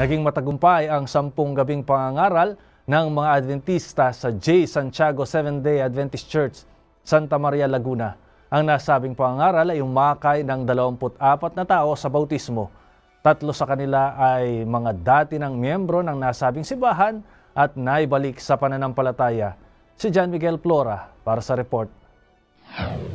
Naging matagumpay ang sampung gabing pangangaral ng mga Adventista sa J. Santiago Seventh-day Adventist Church, Santa Maria, Laguna. Ang nasabing pangangaral ay umakay ng 24 na tao sa bautismo. Tatlo sa kanila ay mga dati ng miyembro ng nasabing sibahan at naibalik sa pananampalataya. Si John Miguel Flora para sa report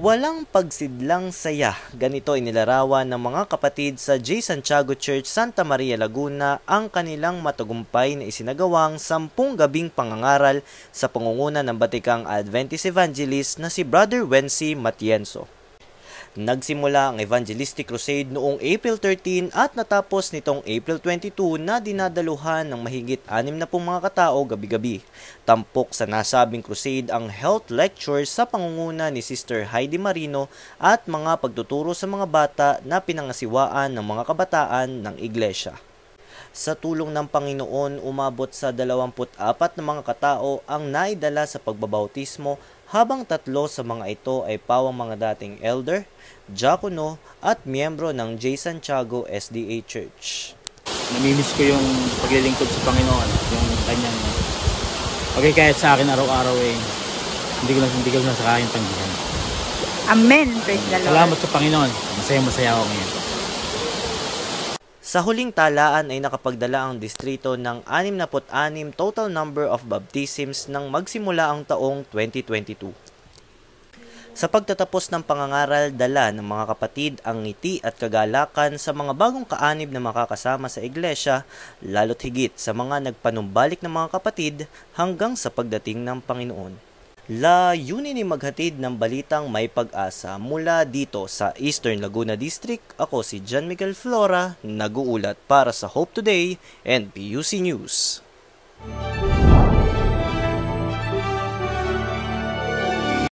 Walang pagsidlang saya. Ganito inilarawan ng mga kapatid sa J. Santiago Church Santa Maria Laguna ang kanilang matagumpay na isinagawang sampung gabing pangangaral sa pangunguna ng Batikang Adventist Evangelist na si Brother Wency Matienzo. Nagsimula ang evangelistic crusade noong April 13 at natapos nitong April 22 na dinadaluhan ng mahigit 60 mga katao gabi-gabi. Tampok sa nasabing crusade ang health lecture sa pangunguna ni Sister Heidi Marino at mga pagtuturo sa mga bata na pinangasiwaan ng mga kabataan ng iglesia. Sa tulong ng Panginoon, umabot sa 24 na mga katao ang naidala sa pagbabautismo habang tatlo sa mga ito ay pawang mga dating elder, diakono at miyembro ng J. Santiago SDA Church. Namimiss ko yung paglilingkod sa Panginoon, yung kanyang Okay, kahit sa akin araw-araw eh, hindi ko na hindi ko na sa kayang tanggihan. Amen, praise the Lord. Salamat sa Panginoon. Masaya-masaya ako ngayon. Sa huling talaan ay nakapagdala ang distrito ng 66 total number of baptisms nang magsimula ang taong 2022. Sa pagtatapos ng pangangaral, dala ng mga kapatid ang ngiti at kagalakan sa mga bagong kaanib na makakasama sa iglesia, lalo't higit sa mga nagpanumbalik ng mga kapatid hanggang sa pagdating ng Panginoon. Layunin ni maghatid ng balitang may pag-asa mula dito sa Eastern Laguna District. Ako si John Miguel Flora, nag-uulat para sa Hope Today and PUC News. Music